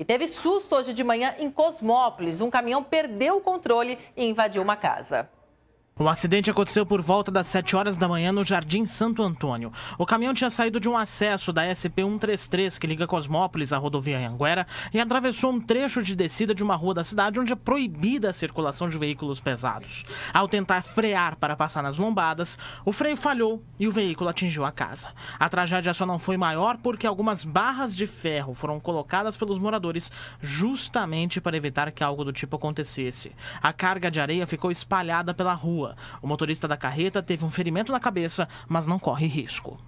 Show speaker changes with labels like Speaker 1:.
Speaker 1: E teve susto hoje de manhã em Cosmópolis. Um caminhão perdeu o controle e invadiu uma
Speaker 2: casa. O acidente aconteceu por volta das 7 horas da manhã no Jardim Santo Antônio. O caminhão tinha saído de um acesso da SP-133 que liga Cosmópolis à rodovia Anguera e atravessou um trecho de descida de uma rua da cidade onde é proibida a circulação de veículos pesados. Ao tentar frear para passar nas lombadas, o freio falhou e o veículo atingiu a casa. A tragédia só não foi maior porque algumas barras de ferro foram colocadas pelos moradores justamente para evitar que algo do tipo acontecesse. A carga de areia ficou espalhada pela rua rua. O motorista da carreta teve um ferimento na cabeça, mas não corre risco.